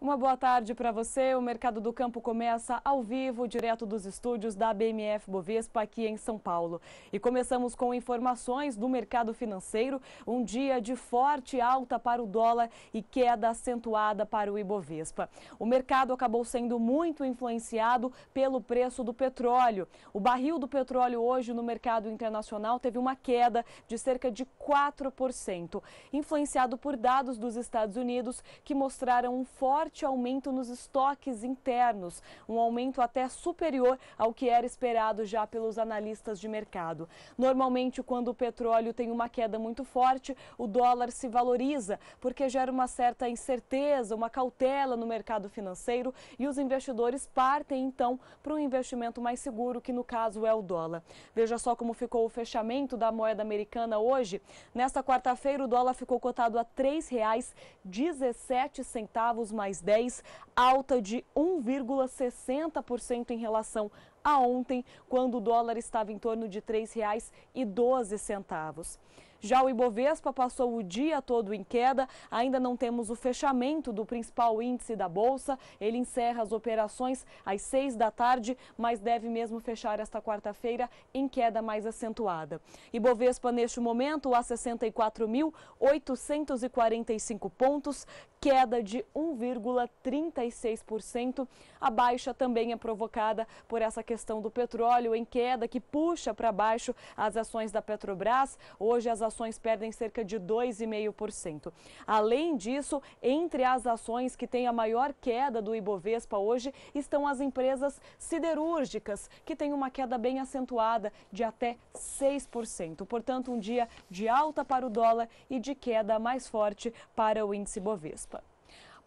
Uma boa tarde para você. O Mercado do Campo começa ao vivo, direto dos estúdios da BMF Bovespa, aqui em São Paulo. E começamos com informações do mercado financeiro. Um dia de forte alta para o dólar e queda acentuada para o Ibovespa. O mercado acabou sendo muito influenciado pelo preço do petróleo. O barril do petróleo hoje no mercado internacional teve uma queda de cerca de 4%, influenciado por dados dos Estados Unidos que mostraram um forte forte aumento nos estoques internos, um aumento até superior ao que era esperado já pelos analistas de mercado. Normalmente, quando o petróleo tem uma queda muito forte, o dólar se valoriza, porque gera uma certa incerteza, uma cautela no mercado financeiro e os investidores partem então para um investimento mais seguro, que no caso é o dólar. Veja só como ficou o fechamento da moeda americana hoje. Nesta quarta-feira, o dólar ficou cotado a R$ 3,17 mais 10, alta de 1,60% em relação a ontem, quando o dólar estava em torno de R$ 3,12. Já o Ibovespa passou o dia todo em queda, ainda não temos o fechamento do principal índice da Bolsa. Ele encerra as operações às seis da tarde, mas deve mesmo fechar esta quarta-feira em queda mais acentuada. Ibovespa, neste momento, a 64.845 pontos, queda de 1,36%. A baixa também é provocada por essa questão do petróleo em queda, que puxa para baixo as ações da Petrobras. Hoje as ações perdem cerca de 2,5%. Além disso, entre as ações que têm a maior queda do Ibovespa hoje estão as empresas siderúrgicas, que têm uma queda bem acentuada de até 6%. Portanto, um dia de alta para o dólar e de queda mais forte para o índice Bovespa.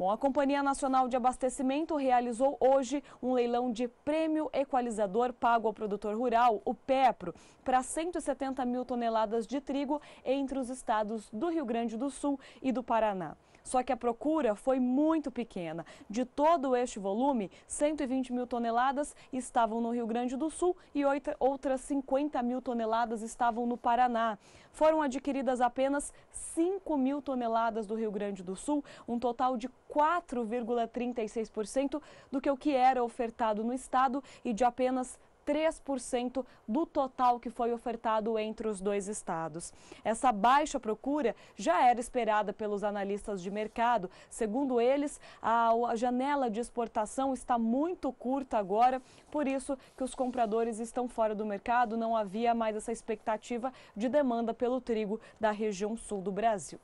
Bom, a Companhia Nacional de Abastecimento realizou hoje um leilão de prêmio equalizador pago ao produtor rural, o PEPRO, para 170 mil toneladas de trigo entre os estados do Rio Grande do Sul e do Paraná. Só que a procura foi muito pequena. De todo este volume, 120 mil toneladas estavam no Rio Grande do Sul e outras 50 mil toneladas estavam no Paraná. Foram adquiridas apenas 5 mil toneladas do Rio Grande do Sul, um total de 4,36% do que o que era ofertado no estado e de apenas 3% do total que foi ofertado entre os dois estados. Essa baixa procura já era esperada pelos analistas de mercado. Segundo eles, a janela de exportação está muito curta agora, por isso que os compradores estão fora do mercado, não havia mais essa expectativa de demanda pelo trigo da região sul do Brasil.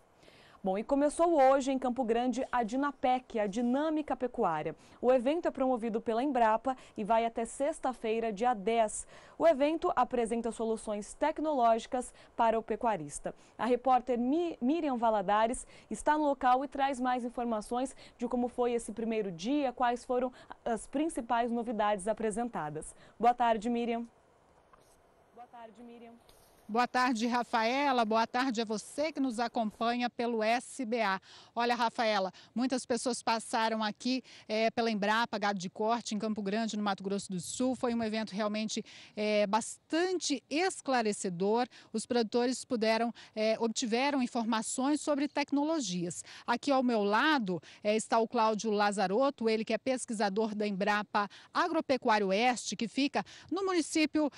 Bom, e começou hoje em Campo Grande a Dinapec, a Dinâmica Pecuária. O evento é promovido pela Embrapa e vai até sexta-feira, dia 10. O evento apresenta soluções tecnológicas para o pecuarista. A repórter Miriam Valadares está no local e traz mais informações de como foi esse primeiro dia, quais foram as principais novidades apresentadas. Boa tarde, Miriam. Boa tarde, Miriam. Boa tarde, Rafaela. Boa tarde a você que nos acompanha pelo SBA. Olha, Rafaela, muitas pessoas passaram aqui é, pela Embrapa, Gado de Corte, em Campo Grande, no Mato Grosso do Sul. Foi um evento realmente é, bastante esclarecedor. Os produtores puderam, é, obtiveram informações sobre tecnologias. Aqui ao meu lado está o Cláudio Lazarotto, ele que é pesquisador da Embrapa Agropecuário Oeste, que fica no município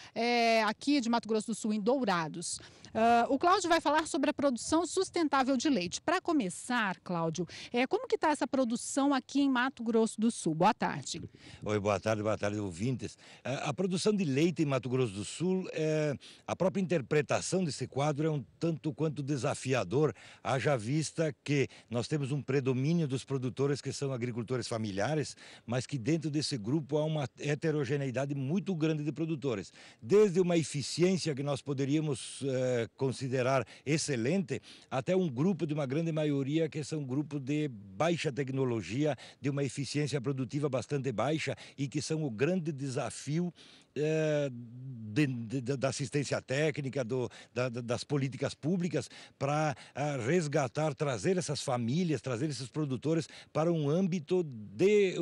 aqui de Mato Grosso do Sul, em Dourado. Uh, o Cláudio vai falar sobre a produção sustentável de leite. Para começar, Cláudio, é, como que está essa produção aqui em Mato Grosso do Sul? Boa tarde. Oi, boa tarde, boa tarde, ouvintes. A, eh, a produção de leite em Mato Grosso do Sul, é, a própria interpretação desse quadro é um tanto quanto desafiador, haja vista que nós temos um predomínio dos produtores que são agricultores familiares, mas que dentro desse grupo há uma heterogeneidade muito grande de produtores. Desde uma eficiência que nós poderíamos podemos eh, considerar excelente até um grupo de uma grande maioria que são grupos de baixa tecnologia, de uma eficiência produtiva bastante baixa e que são o grande desafio eh, de, de, da assistência técnica, do, da, das políticas públicas para ah, resgatar, trazer essas famílias, trazer esses produtores para um âmbito de,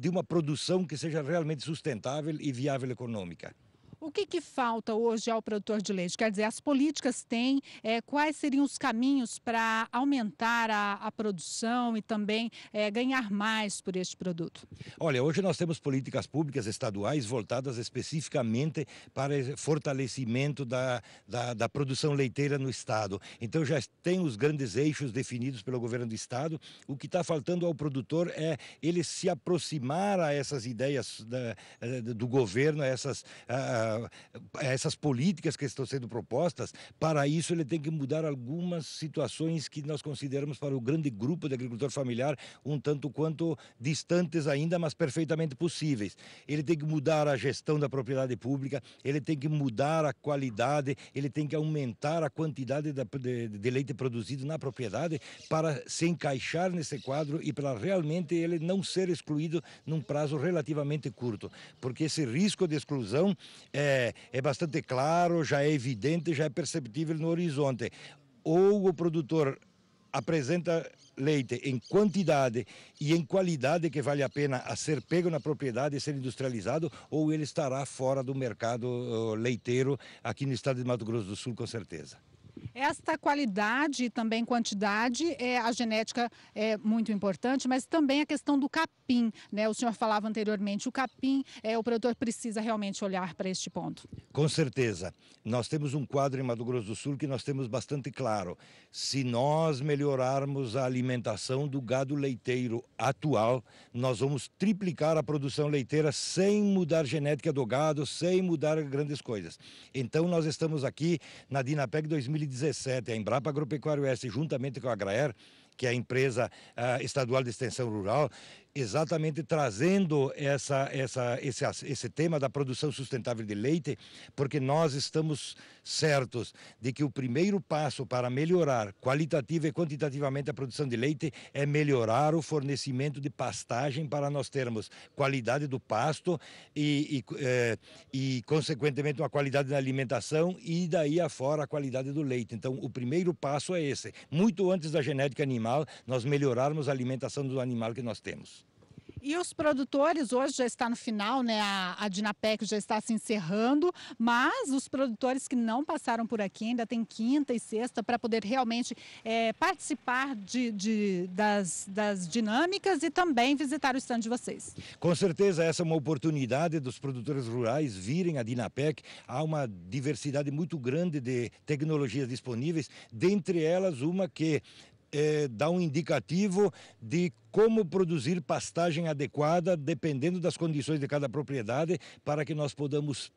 de uma produção que seja realmente sustentável e viável econômica. O que, que, falta hoje ao produtor de leite? Quer dizer, as políticas têm, é, quais seriam os caminhos para aumentar a, a, produção e também é, ganhar mais por este produto? Olha, hoje nós temos políticas públicas estaduais voltadas especificamente para fortalecimento da, da, da produção leiteira no Estado. Então já tem os grandes eixos definidos pelo governo do Estado. O que está faltando ao produtor é ele se aproximar a essas ideias da, eh, do governo, a essas. A, ah, ah, essas políticas que estão sendo propostas, para isso ele tem que mudar algumas situações que nós consideramos para o grande grupo de agricultor familiar um tanto quanto distantes ainda, mas perfeitamente possíveis. Ele tem que mudar a gestão da propriedade pública, ele tem que mudar a qualidade, ele tem que aumentar a quantidade de, de leite produzido na propriedade para se encaixar nesse quadro e para realmente ele não ser excluído num prazo relativamente curto, porque esse risco de exclusão é, é bastante claro, já é evidente, já é perceptível no horizonte. Ou o produtor apresenta leite em quantidade e em qualidade que vale a pena a ser pego na propriedade e ser industrializado, ou ele estará fora do mercado eh, leiteiro aqui no estado de Mato Grosso do Sul, com certeza. Esta qualidade e também quantidade, é, a genética é muito importante, mas também a questão do capim. Né? O senhor falava anteriormente, o capim, é, o produtor precisa realmente olhar para este ponto. Com certeza. Nós temos um quadro em Mato Grosso do Sul que nós temos bastante claro. Se nós melhorarmos a alimentação do gado leiteiro atual, nós vamos triplicar a produção leiteira sem mudar genética do gado, sem mudar grandes coisas. Então nós estamos aqui na Dinapeg 2019 2017, a Embrapa Agropecuário S, juntamente com a Agraer, que é a empresa uh, estadual de extensão rural, exatamente trazendo essa, essa, esse, esse tema da produção sustentável de leite, porque nós estamos certos de que o primeiro passo para melhorar qualitativa e quantitativamente a produção de leite é melhorar o fornecimento de pastagem para nós termos qualidade do pasto e, e, é, e consequentemente, uma qualidade da alimentação e daí afora a qualidade do leite. Então, o primeiro passo é esse. Muito antes da genética animal, nós melhorarmos a alimentação do animal que nós temos. E os produtores, hoje já está no final, né? A, a Dinapec já está se encerrando, mas os produtores que não passaram por aqui ainda tem quinta e sexta para poder realmente é, participar de, de, das, das dinâmicas e também visitar o stand de vocês. Com certeza, essa é uma oportunidade dos produtores rurais virem à Dinapec. Há uma diversidade muito grande de tecnologias disponíveis, dentre elas uma que é, dá um indicativo de como produzir pastagem adequada, dependendo das condições de cada propriedade, para que nós podamos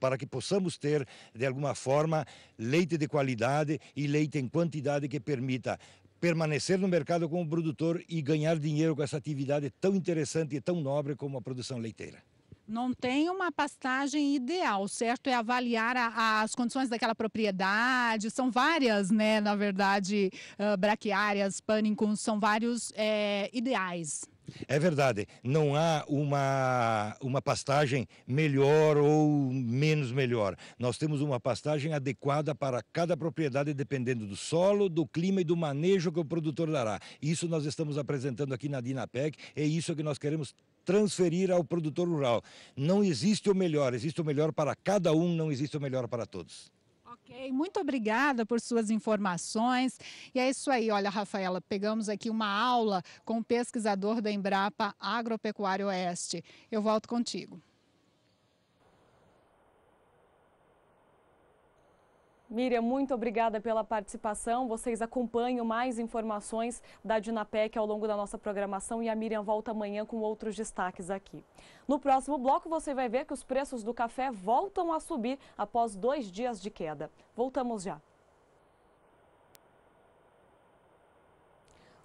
para que possamos ter, de alguma forma, leite de qualidade e leite em quantidade que permita permanecer no mercado como produtor e ganhar dinheiro com essa atividade tão interessante e tão nobre como a produção leiteira não tem uma pastagem ideal, certo? É avaliar a, a, as condições daquela propriedade. São várias, né? Na verdade, uh, braquiárias, pânicos, são vários é, ideais. É verdade, não há uma, uma pastagem melhor ou menos melhor. Nós temos uma pastagem adequada para cada propriedade, dependendo do solo, do clima e do manejo que o produtor dará. Isso nós estamos apresentando aqui na Dinapec, é isso que nós queremos transferir ao produtor rural. Não existe o melhor, existe o melhor para cada um, não existe o melhor para todos. Ok, muito obrigada por suas informações. E é isso aí, olha, Rafaela, pegamos aqui uma aula com o pesquisador da Embrapa Agropecuário Oeste. Eu volto contigo. Miriam, muito obrigada pela participação. Vocês acompanham mais informações da Dinapec ao longo da nossa programação e a Miriam volta amanhã com outros destaques aqui. No próximo bloco, você vai ver que os preços do café voltam a subir após dois dias de queda. Voltamos já.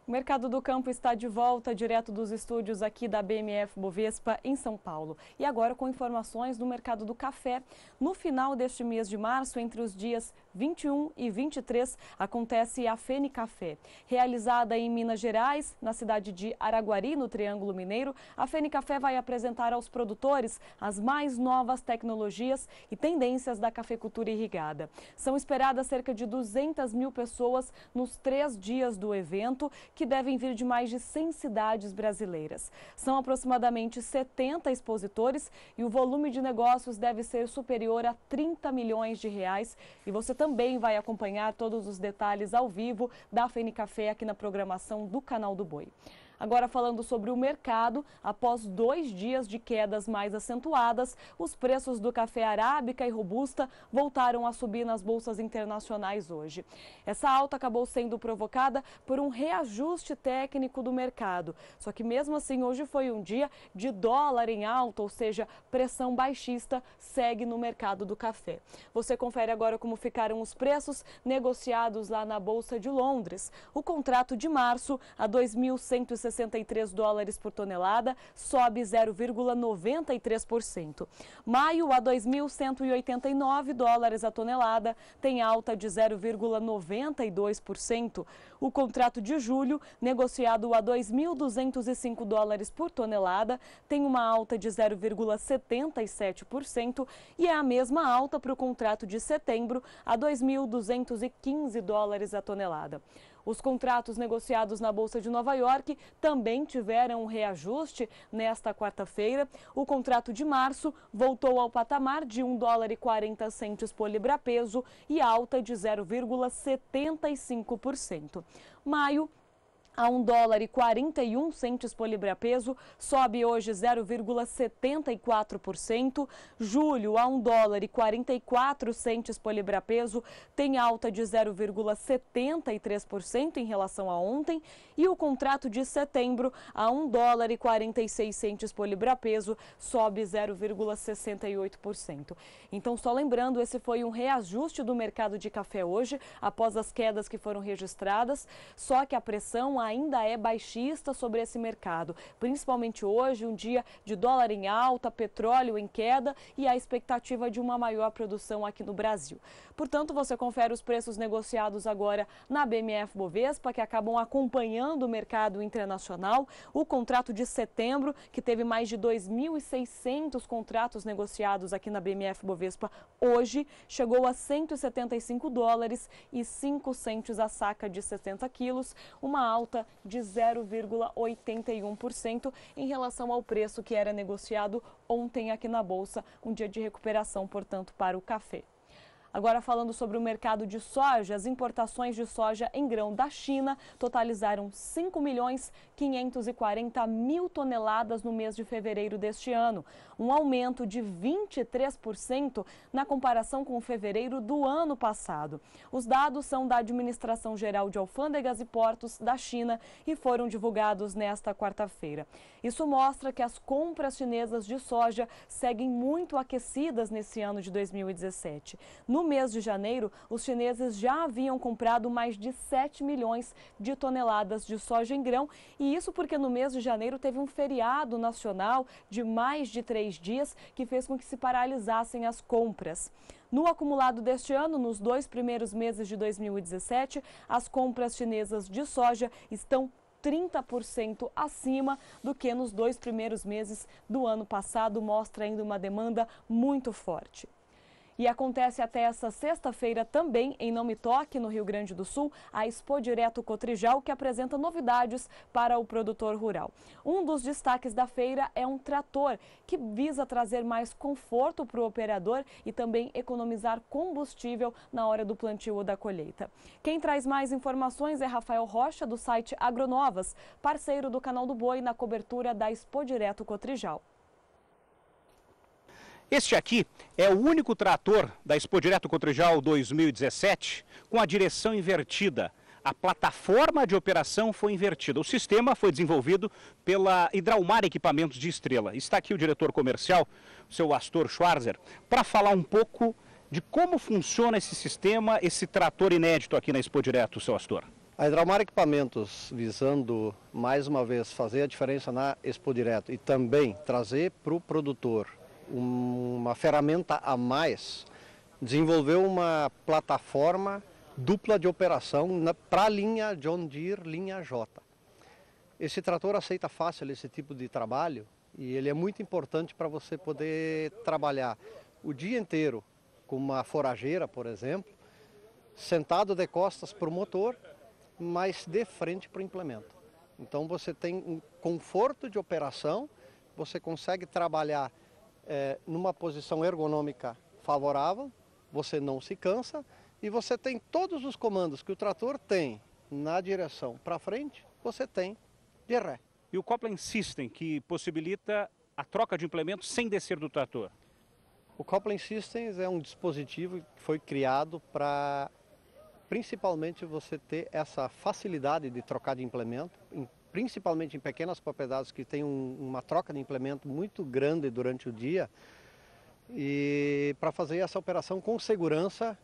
O Mercado do Campo está de volta, direto dos estúdios aqui da BMF Bovespa, em São Paulo. E agora com informações do mercado do café. No final deste mês de março, entre os dias 21 e 23, acontece a Fene Café. Realizada em Minas Gerais, na cidade de Araguari, no Triângulo Mineiro, a Fene Café vai apresentar aos produtores as mais novas tecnologias e tendências da cafeicultura irrigada. São esperadas cerca de 200 mil pessoas nos três dias do evento, que que devem vir de mais de 100 cidades brasileiras. São aproximadamente 70 expositores e o volume de negócios deve ser superior a 30 milhões de reais. E você também vai acompanhar todos os detalhes ao vivo da Café aqui na programação do Canal do Boi. Agora, falando sobre o mercado, após dois dias de quedas mais acentuadas, os preços do café arábica e robusta voltaram a subir nas bolsas internacionais hoje. Essa alta acabou sendo provocada por um reajuste técnico do mercado. Só que, mesmo assim, hoje foi um dia de dólar em alta, ou seja, pressão baixista segue no mercado do café. Você confere agora como ficaram os preços negociados lá na Bolsa de Londres. O contrato de março a 2.160 63 dólares por tonelada, sobe 0,93%. Maio a 2.189 dólares a tonelada, tem alta de 0,92%. O contrato de julho, negociado a 2.205 dólares por tonelada, tem uma alta de 0,77% e é a mesma alta para o contrato de setembro a 2.215 dólares a tonelada. Os contratos negociados na Bolsa de Nova York também tiveram um reajuste nesta quarta-feira. O contrato de março voltou ao patamar de 1 dólar e 40 centes por libra peso e alta de 0,75%. Maio a 1 dólar e 41 centes por libra peso, sobe hoje 0,74%. Julho, a 1 dólar e 44 centes por libra peso, tem alta de 0,73% em relação a ontem. E o contrato de setembro, a 1 dólar e 46 centes por libra peso, sobe 0,68%. Então, só lembrando, esse foi um reajuste do mercado de café hoje, após as quedas que foram registradas, só que a pressão ainda é baixista sobre esse mercado, principalmente hoje, um dia de dólar em alta, petróleo em queda e a expectativa de uma maior produção aqui no Brasil. Portanto, você confere os preços negociados agora na BMF Bovespa, que acabam acompanhando o mercado internacional. O contrato de setembro, que teve mais de 2.600 contratos negociados aqui na BMF Bovespa hoje, chegou a 175 dólares e 5 centes a saca de 60 quilos, uma alta alta de 0,81% em relação ao preço que era negociado ontem aqui na Bolsa, um dia de recuperação, portanto, para o café. Agora falando sobre o mercado de soja, as importações de soja em grão da China totalizaram 5 milhões 540 mil toneladas no mês de fevereiro deste ano, um aumento de 23% na comparação com fevereiro do ano passado. Os dados são da Administração Geral de Alfândegas e Portos da China e foram divulgados nesta quarta-feira. Isso mostra que as compras chinesas de soja seguem muito aquecidas nesse ano de 2017. No no mês de janeiro, os chineses já haviam comprado mais de 7 milhões de toneladas de soja em grão, e isso porque no mês de janeiro teve um feriado nacional de mais de três dias que fez com que se paralisassem as compras. No acumulado deste ano, nos dois primeiros meses de 2017, as compras chinesas de soja estão 30% acima do que nos dois primeiros meses do ano passado, mostra ainda uma demanda muito forte. E acontece até essa sexta-feira também em Não Me Toque, no Rio Grande do Sul, a Expo Direto Cotrijal, que apresenta novidades para o produtor rural. Um dos destaques da feira é um trator que visa trazer mais conforto para o operador e também economizar combustível na hora do plantio ou da colheita. Quem traz mais informações é Rafael Rocha, do site Agronovas, parceiro do Canal do Boi na cobertura da Expo Direto Cotrijal. Este aqui é o único trator da Expo Direto Cotrijal 2017 com a direção invertida. A plataforma de operação foi invertida. O sistema foi desenvolvido pela Hidralmar Equipamentos de Estrela. Está aqui o diretor comercial, o seu Astor Schwarzer, para falar um pouco de como funciona esse sistema, esse trator inédito aqui na Expo Direto, seu Astor. A Hidralmar Equipamentos, visando mais uma vez fazer a diferença na Expo Direto e também trazer para o produtor uma ferramenta a mais, desenvolveu uma plataforma dupla de operação para a linha John Deere, linha J. Esse trator aceita fácil esse tipo de trabalho e ele é muito importante para você poder trabalhar o dia inteiro com uma forageira, por exemplo, sentado de costas para o motor, mas de frente para o implemento. Então você tem um conforto de operação, você consegue trabalhar é, numa posição ergonômica favorável, você não se cansa e você tem todos os comandos que o trator tem na direção para frente, você tem de ré. E o Copland System, que possibilita a troca de implementos sem descer do trator? O Copland Systems é um dispositivo que foi criado para principalmente você ter essa facilidade de trocar de implemento principalmente em pequenas propriedades que tem um, uma troca de implemento muito grande durante o dia, e para fazer essa operação com segurança,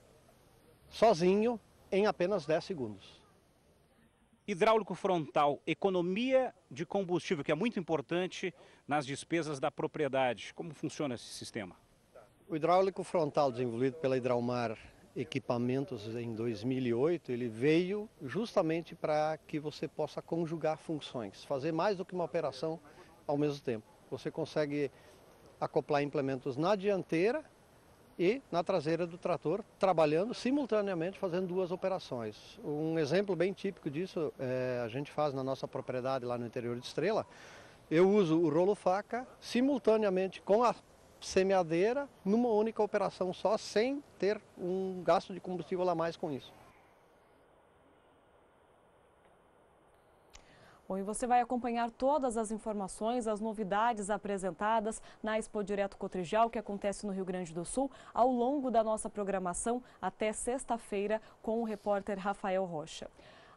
sozinho, em apenas 10 segundos. Hidráulico frontal, economia de combustível, que é muito importante nas despesas da propriedade. Como funciona esse sistema? O hidráulico frontal desenvolvido pela Hidralmar equipamentos em 2008, ele veio justamente para que você possa conjugar funções, fazer mais do que uma operação ao mesmo tempo. Você consegue acoplar implementos na dianteira e na traseira do trator, trabalhando simultaneamente, fazendo duas operações. Um exemplo bem típico disso é, a gente faz na nossa propriedade lá no interior de Estrela. Eu uso o rolo faca simultaneamente com a semeadeira numa única operação só, sem ter um gasto de combustível a mais com isso. Bom, e você vai acompanhar todas as informações, as novidades apresentadas na Expo Direto Cotrijal, que acontece no Rio Grande do Sul, ao longo da nossa programação até sexta-feira com o repórter Rafael Rocha.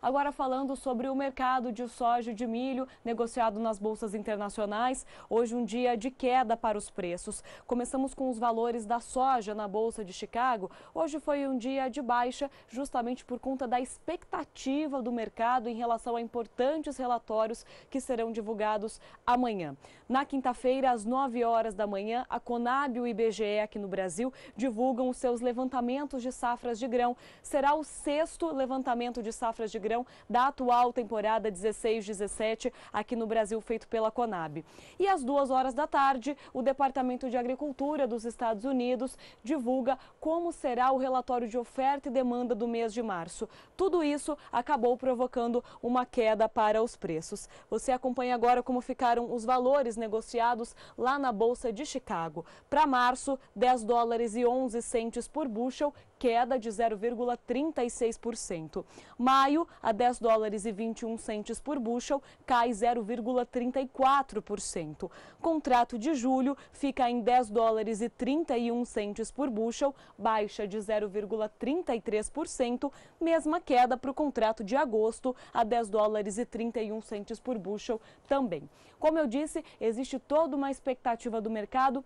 Agora falando sobre o mercado de soja e de milho negociado nas bolsas internacionais, hoje um dia de queda para os preços. Começamos com os valores da soja na bolsa de Chicago. Hoje foi um dia de baixa, justamente por conta da expectativa do mercado em relação a importantes relatórios que serão divulgados amanhã. Na quinta-feira, às 9 horas da manhã, a Conab e o IBGE aqui no Brasil divulgam os seus levantamentos de safras de grão. Será o sexto levantamento de safras de grão da atual temporada 16-17 aqui no Brasil, feito pela Conab. E às duas horas da tarde, o Departamento de Agricultura dos Estados Unidos divulga como será o relatório de oferta e demanda do mês de março. Tudo isso acabou provocando uma queda para os preços. Você acompanha agora como ficaram os valores negociados lá na Bolsa de Chicago. Para março, 10 dólares e 11 centes por bushel, queda de 0,36%. Maio, a 10 dólares e 21 centes por bushel, cai 0,34%. Contrato de julho fica em 10 dólares e 31 centes por bushel, baixa de 0,33%, mesma queda para o contrato de agosto, a 10 dólares e 31 centes por bushel também. Como eu disse, existe toda uma expectativa do mercado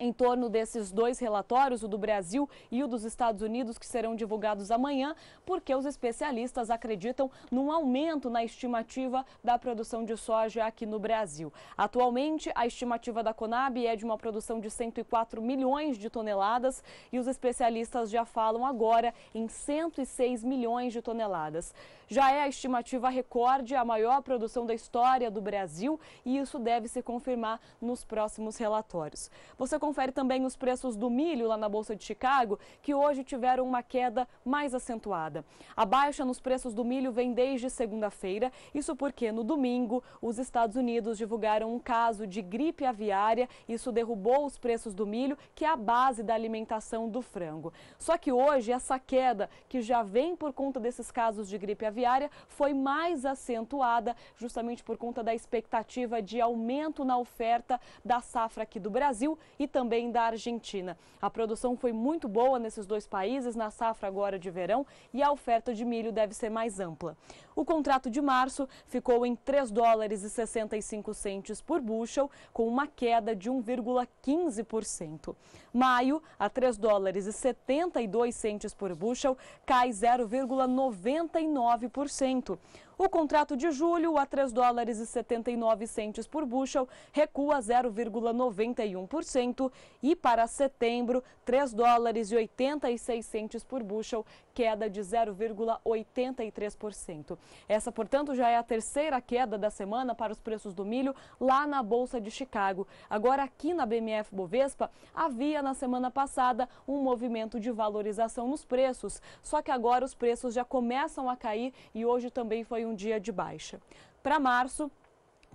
em torno desses dois relatórios, o do Brasil e o dos Estados Unidos, que serão divulgados amanhã, porque os especialistas acreditam num aumento na estimativa da produção de soja aqui no Brasil. Atualmente, a estimativa da Conab é de uma produção de 104 milhões de toneladas e os especialistas já falam agora em 106 milhões de toneladas. Já é a estimativa recorde, a maior produção da história do Brasil e isso deve se confirmar nos próximos relatórios. Você confere também os preços do milho lá na Bolsa de Chicago, que hoje tiveram uma queda mais acentuada. A baixa nos preços do milho vem desde segunda-feira, isso porque no domingo os Estados Unidos divulgaram um caso de gripe aviária, isso derrubou os preços do milho, que é a base da alimentação do frango. Só que hoje essa queda, que já vem por conta desses casos de gripe aviária, rodoviária foi mais acentuada, justamente por conta da expectativa de aumento na oferta da safra aqui do Brasil e também da Argentina. A produção foi muito boa nesses dois países, na safra agora de verão, e a oferta de milho deve ser mais ampla. O contrato de março ficou em 3 dólares e 65 centes por bushel, com uma queda de 1,15%. Maio, a 3 dólares e 72 centes por bushel, cai 0,99% por cento. O contrato de julho a 3 dólares e 79 centes por bushel recua 0,91% e para setembro 3 dólares e 86 centes por bushel, queda de 0,83%. Essa, portanto, já é a terceira queda da semana para os preços do milho lá na bolsa de Chicago. Agora aqui na BMF Bovespa havia na semana passada um movimento de valorização nos preços, só que agora os preços já começam a cair e hoje também foi um um dia de baixa. Para março,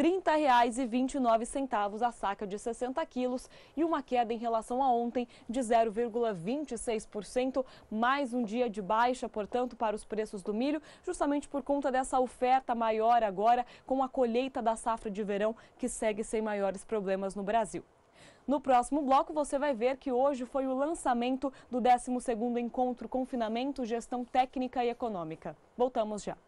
R$ 30,29 a saca de 60 quilos e uma queda em relação a ontem de 0,26%. Mais um dia de baixa, portanto, para os preços do milho, justamente por conta dessa oferta maior agora com a colheita da safra de verão que segue sem maiores problemas no Brasil. No próximo bloco, você vai ver que hoje foi o lançamento do 12º Encontro Confinamento, Gestão Técnica e Econômica. Voltamos já.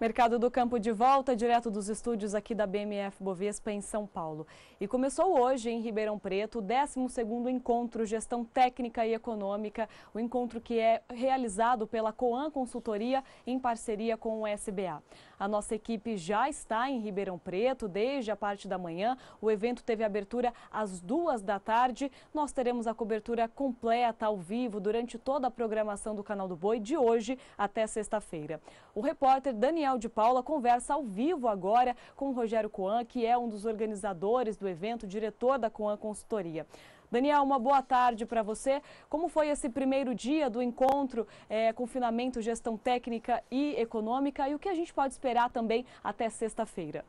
Mercado do Campo de volta, direto dos estúdios aqui da BMF Bovespa em São Paulo. E começou hoje em Ribeirão Preto o 12º Encontro Gestão Técnica e Econômica, o encontro que é realizado pela Coan Consultoria em parceria com o SBA. A nossa equipe já está em Ribeirão Preto desde a parte da manhã. O evento teve abertura às duas da tarde. Nós teremos a cobertura completa ao vivo durante toda a programação do Canal do Boi de hoje até sexta-feira. O repórter Daniel de Paula conversa ao vivo agora com Rogério Coan, que é um dos organizadores do evento, diretor da Coan Consultoria. Daniel, uma boa tarde para você. Como foi esse primeiro dia do encontro é, Confinamento, Gestão Técnica e Econômica e o que a gente pode esperar também até sexta-feira?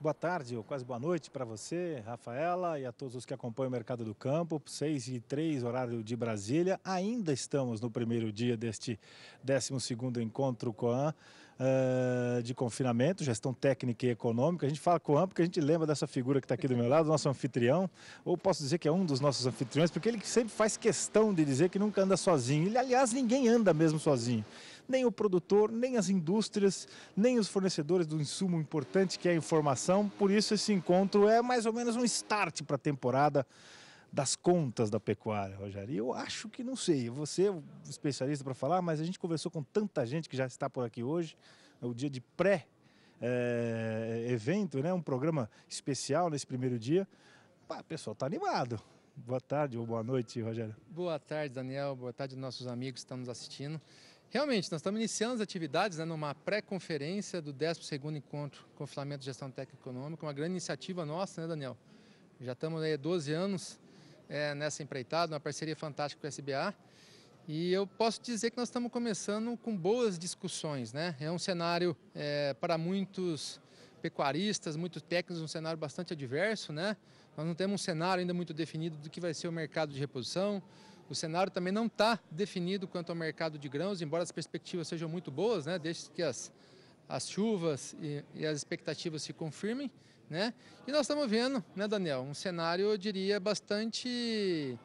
Boa tarde, ou quase boa noite para você, Rafaela, e a todos os que acompanham o Mercado do Campo. 6 e 3, horário de Brasília. Ainda estamos no primeiro dia deste 12º Encontro COAN uh, de confinamento, gestão técnica e econômica. A gente fala com o Ram porque a gente lembra dessa figura que está aqui do meu lado, nosso anfitrião, ou posso dizer que é um dos nossos anfitriões, porque ele sempre faz questão de dizer que nunca anda sozinho. Ele, aliás, ninguém anda mesmo sozinho nem o produtor, nem as indústrias, nem os fornecedores do insumo importante que é a informação. Por isso, esse encontro é mais ou menos um start para a temporada das contas da pecuária, Rogério. Eu acho que não sei, você é um especialista para falar, mas a gente conversou com tanta gente que já está por aqui hoje, é o dia de pré é, evento, né? Um programa especial nesse primeiro dia. Pá, o pessoal está animado. Boa tarde ou boa noite, Rogério. Boa tarde, Daniel. Boa tarde, nossos amigos que estão nos assistindo. Realmente, nós estamos iniciando as atividades né, numa pré-conferência do 12 Encontro Confinamento de Gestão Técnica Econômica, uma grande iniciativa nossa, né, Daniel? Já estamos aí há 12 anos é, nessa empreitada, uma parceria fantástica com o SBA. E eu posso dizer que nós estamos começando com boas discussões, né? É um cenário é, para muitos pecuaristas, muitos técnicos, um cenário bastante adverso, né? Nós não temos um cenário ainda muito definido do que vai ser o mercado de reposição. O cenário também não está definido quanto ao mercado de grãos, embora as perspectivas sejam muito boas, né? Desde que as, as chuvas e, e as expectativas se confirmem. Né? E nós estamos vendo, né, Daniel, um cenário, eu diria, bastante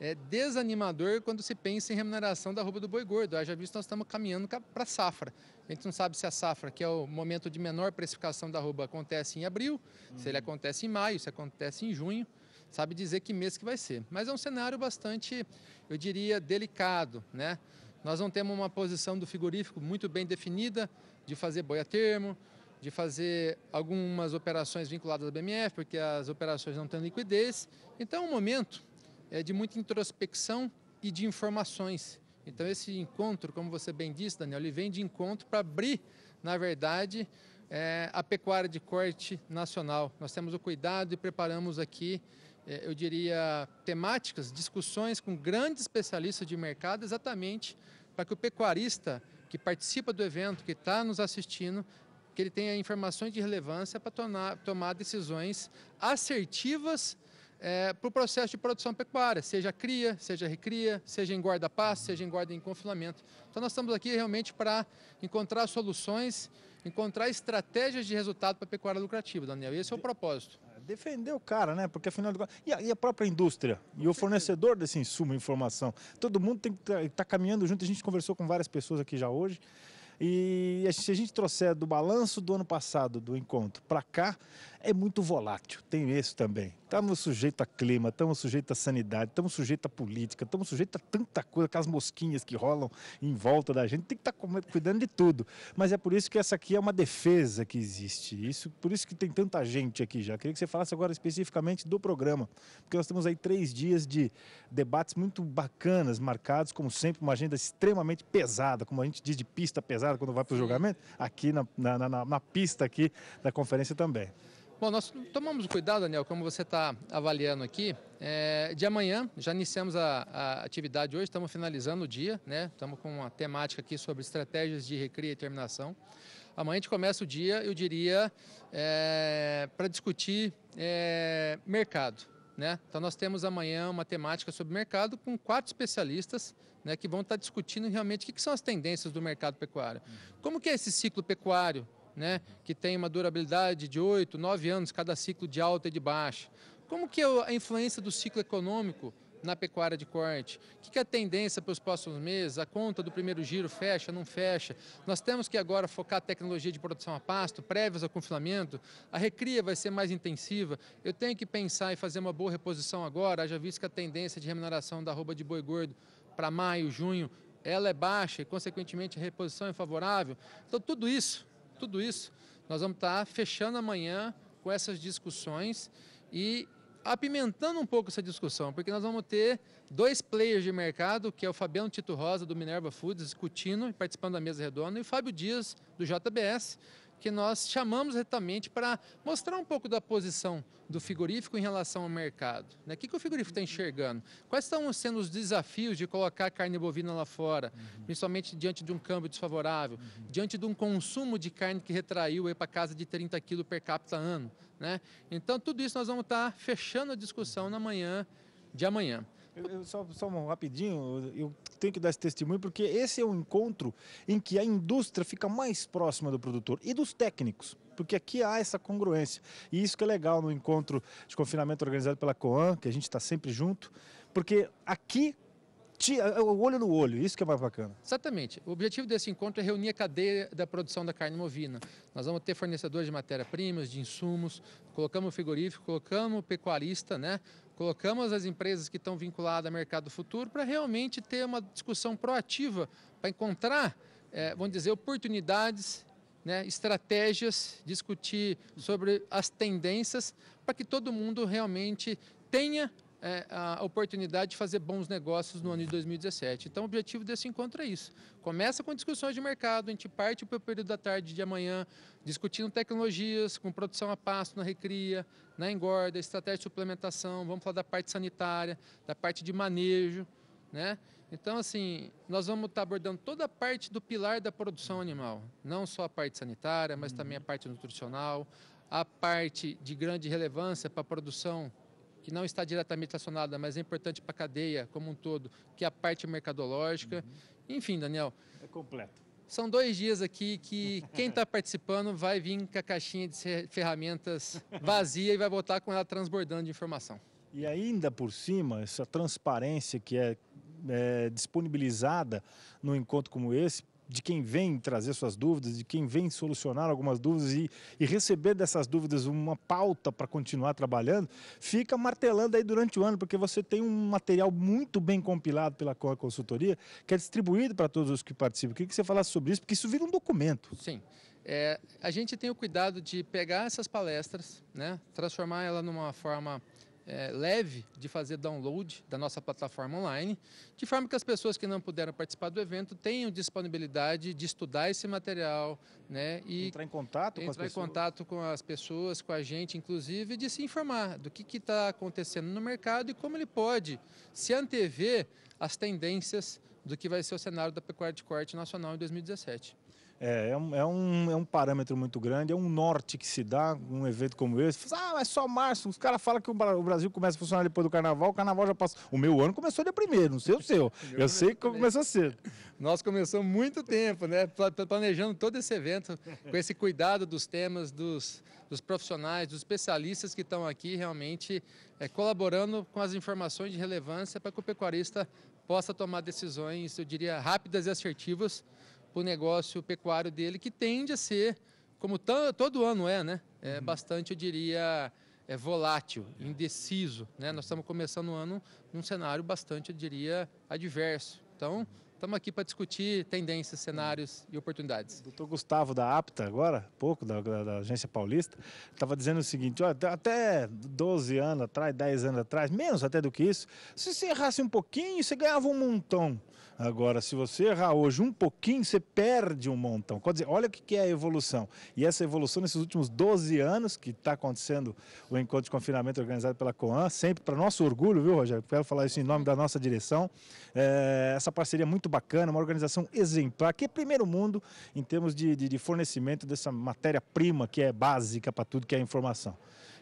é, desanimador quando se pensa em remuneração da roupa do boi gordo. Já visto, nós estamos caminhando para a safra. A gente não sabe se a safra, que é o momento de menor precificação da roupa, acontece em abril, uhum. se ele uhum. acontece em maio, se acontece em junho. Sabe dizer que mês que vai ser. Mas é um cenário bastante, eu diria, delicado, né? Nós não temos uma posição do frigorífico muito bem definida de fazer boi a termo, de fazer algumas operações vinculadas à BMF, porque as operações não têm liquidez. Então, é um momento é, de muita introspecção e de informações. Então, esse encontro, como você bem disse, Daniel, ele vem de encontro para abrir, na verdade, é, a pecuária de corte nacional. Nós temos o cuidado e preparamos aqui, é, eu diria, temáticas, discussões com grandes especialistas de mercado, exatamente para que o pecuarista que participa do evento, que está nos assistindo, que ele tenha informações de relevância para tomar decisões assertivas é, para o processo de produção pecuária, seja cria, seja recria, seja em guarda-pasto, seja em guarda em confinamento. Então nós estamos aqui realmente para encontrar soluções, encontrar estratégias de resultado para a pecuária lucrativa, Daniel. Esse é o propósito. É, defender o cara, né? Porque afinal de contas. E a, própria indústria, e o fornecedor desse insumo, informação. Todo mundo tem que estar tá, tá caminhando junto. A gente conversou com várias pessoas aqui já hoje. E se a gente trouxer do balanço do ano passado, do encontro, para cá, é muito volátil. Tem isso também. Estamos sujeitos a clima, estamos sujeitos à sanidade, estamos sujeitos à política, estamos sujeitos a tanta coisa, aquelas mosquinhas que rolam em volta da gente. Tem que estar tá cuidando de tudo. Mas é por isso que essa aqui é uma defesa que existe. Isso, por isso que tem tanta gente aqui já. Queria que você falasse agora especificamente do programa, porque nós temos aí três dias de debates muito bacanas, marcados, como sempre, uma agenda extremamente pesada, como a gente diz, de pista pesada quando vai para o julgamento, aqui na, na, na, na pista aqui da conferência também. Bom, nós tomamos cuidado, Daniel, como você está avaliando aqui. É, de amanhã, já iniciamos a, a, atividade hoje, estamos finalizando o dia, né? Estamos com uma temática aqui sobre estratégias de recria e terminação. Amanhã a gente começa o dia, eu diria, é, para discutir é, mercado. Né? Então nós temos amanhã uma temática sobre mercado com quatro especialistas né, que vão estar discutindo realmente o que, são as tendências do mercado pecuário. Uhum. Como que é esse ciclo pecuário, né, que tem uma durabilidade de oito nove anos, cada ciclo de alta e de baixa. Como que é a influência do ciclo econômico na pecuária de corte? O que, é a tendência para os próximos meses? A conta do primeiro giro fecha, não fecha? Nós temos que agora focar a tecnologia de produção a pasto, prévios ao confinamento. A recria vai ser mais intensiva. Eu tenho que pensar em fazer uma boa reposição agora, já visto que a tendência de remuneração da arroba de boi gordo para maio, junho, ela é baixa e, consequentemente, a reposição é favorável. Então, tudo isso, tudo isso, nós vamos estar fechando amanhã com essas discussões e apimentando um pouco essa discussão, porque nós vamos ter dois players de mercado, que é o Fabiano Tito Rosa, do Minerva Foods, discutindo e participando da mesa redonda, e o Fábio Dias, do JBS, que nós chamamos retamente para mostrar um pouco da posição do frigorífico em relação ao mercado. Né? O que, que o frigorífico está enxergando? Quais estão sendo os desafios de colocar a carne bovina lá fora, uhum. principalmente diante de um câmbio desfavorável, uhum. diante de um consumo de carne que retraiu para casa de 30 quilos per capita ano? Né? Então, tudo isso nós vamos estar tá fechando a discussão na manhã de amanhã. Eu, eu só, só um rapidinho, eu tenho que dar esse testemunho, porque esse é um encontro em que a indústria fica mais próxima do produtor e dos técnicos porque aqui há essa congruência. E isso que é legal no encontro de confinamento organizado pela COAN, que a gente está sempre junto, porque aqui é, é o olho no olho, isso que é mais bacana. Exatamente. O objetivo desse encontro é reunir a cadeia da produção da carne bovina. Nós vamos ter fornecedores de matéria-primas, de insumos, colocamos o frigorífico, colocamos o pecuarista, né? Colocamos as empresas que estão vinculadas ao mercado futuro para realmente ter uma discussão proativa, para encontrar, é, vamos dizer, oportunidades, né, estratégias, discutir sobre as tendências, para que todo mundo realmente tenha é, a oportunidade de fazer bons negócios no ano de 2017. Então, o objetivo desse encontro é isso. Começa com discussões de mercado, a gente parte para o período da tarde de amanhã, discutindo tecnologias, com produção a pasto na recria, na engorda, estratégia de suplementação, vamos falar da parte sanitária, da parte de manejo. Né? Então, assim, nós vamos estar tá abordando toda a parte do pilar da produção animal, não só a parte sanitária, mas também a parte nutricional, a parte de grande relevância para a produção que não está diretamente relacionada, mas é importante para a cadeia como um todo, que é a parte mercadológica. Uhum. Enfim, Daniel. É completo. São dois dias aqui que quem está participando vai vir com a caixinha de ferramentas vazia e vai voltar com ela transbordando de informação. E ainda por cima, essa transparência que é, é disponibilizada num encontro como esse, de quem vem trazer suas dúvidas, de quem vem solucionar algumas dúvidas e, e receber dessas dúvidas uma pauta para continuar trabalhando, fica martelando aí durante o ano, porque você tem um material muito bem compilado pela Corre Consultoria, que é distribuído para todos os que participam. Queria que você falasse sobre isso, porque isso vira um documento. Sim. É, a gente tem o cuidado de pegar essas palestras, né, transformar ela numa forma é, leve de fazer download da nossa plataforma online, de forma que as pessoas que não puderam participar do evento tenham disponibilidade de estudar esse material, né? E entrar em contato entrar com as em pessoas. contato com as pessoas, com a gente, inclusive, de se informar do que está acontecendo no mercado e como ele pode se antever as tendências do que vai ser o cenário da pecuária de corte nacional em 2017. É, é, um, é, um, é um parâmetro muito grande, é um norte que se dá um evento como esse. Ah, mas só março. Os caras falam que o Brasil começa a funcionar depois do carnaval, o carnaval já passou. O meu ano começou dia primeiro, não sei o seu. Eu, eu sei que começou cedo. Nós começamos muito tempo, né? Planejando todo esse evento, com esse cuidado dos temas, dos, dos profissionais, dos especialistas que estão aqui realmente é, colaborando com as informações de relevância para que o pecuarista possa tomar decisões, eu diria, rápidas e assertivas o negócio pecuário dele, que tende a ser, como todo ano é, né? É uhum. bastante, eu diria, é, volátil, indeciso. Né? Nós estamos começando o ano num cenário bastante, eu diria, adverso. Então, estamos aqui para discutir tendências, cenários uhum. e oportunidades. Doutor Gustavo da APTA, agora, pouco, da, da, da Agência Paulista, estava dizendo o seguinte: ó, até 12 anos atrás, 10 anos atrás, menos até do que isso, se você errasse um pouquinho, você ganhava um montão. Agora, se você errar hoje um pouquinho, você perde um montão. Quer dizer, olha o que é a evolução. E essa evolução nesses últimos 12 anos, que está acontecendo o encontro de confinamento organizado pela COAN, sempre para nosso orgulho, viu, Rogério? Quero falar isso em nome da nossa direção. É, essa parceria é muito bacana, uma organização exemplar, que é primeiro mundo em termos de, de, de fornecimento dessa matéria-prima que é básica para tudo que é informação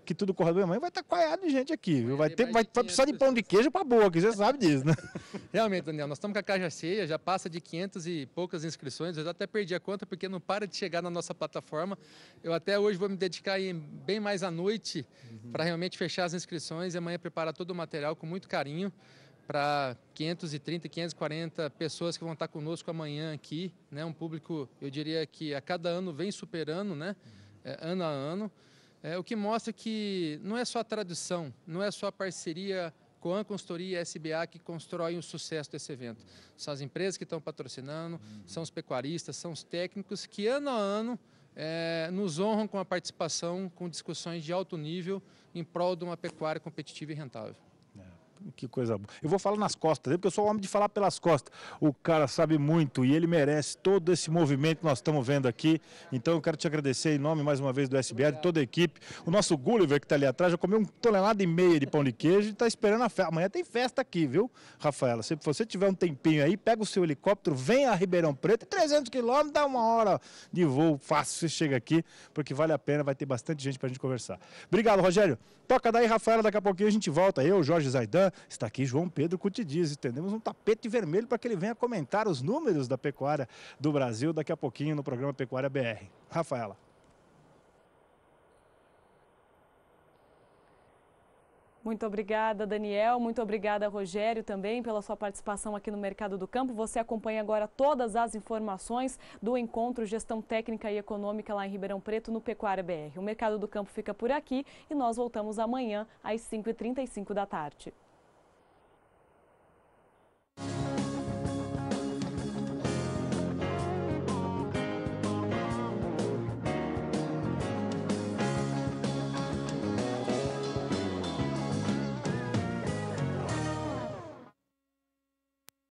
que tudo corra bem, amanhã vai estar tá coalhado de gente aqui, viu? Vai, ter, vai, vai precisar de pão de queijo para boa, que você sabe disso, né? Realmente, Daniel, nós estamos com a caixa cheia, já passa de 500 e poucas inscrições. Eu até perdi a conta porque não para de chegar na nossa plataforma. Eu até hoje vou me dedicar bem mais à noite uhum. para realmente fechar as inscrições e amanhã preparar todo o material com muito carinho para 530, 540 pessoas que vão estar conosco amanhã aqui, né? Um público, eu diria que a cada ano vem superando, né? Uhum. É, ano a ano. É, o que mostra que não é só a tradução, não é só a parceria Coan Consultoria e a SBA que constroem o sucesso desse evento. São as empresas que estão patrocinando, uhum. são os pecuaristas, são os técnicos que ano a ano é, nos honram com a participação, com discussões de alto nível em prol de uma pecuária competitiva e rentável que coisa boa. Eu vou falar nas costas, porque eu sou homem de falar pelas costas. O cara sabe muito e ele merece todo esse movimento que nós estamos vendo aqui. Então eu quero te agradecer em nome mais uma vez do SBA, de toda a equipe. O nosso Gulliver que está ali atrás já comeu um tonelada e meia de pão de queijo e está esperando a festa. Amanhã tem festa aqui, viu, Rafaela? Se você tiver um tempinho aí, pega o seu helicóptero, vem a Ribeirão Preto, 300 quilômetros, dá uma hora de voo fácil, você chega aqui, porque vale a pena, vai ter bastante gente para a gente conversar. Obrigado, Rogério. Toca daí, Rafaela, daqui a pouquinho a gente volta. Eu, Jorge Zaidan, está aqui João Pedro Cutidiz. tendemos um tapete vermelho para que ele venha comentar os números da pecuária do Brasil daqui a pouquinho no programa Pecuária BR. Rafaela. Muito obrigada, Daniel. Muito obrigada, Rogério, também pela sua participação aqui no Mercado do Campo. Você acompanha agora todas as informações do encontro Gestão Técnica e Econômica lá em Ribeirão Preto, no Pecuária BR. O Mercado do Campo fica por aqui e nós voltamos amanhã às 5h35 da tarde. Thank you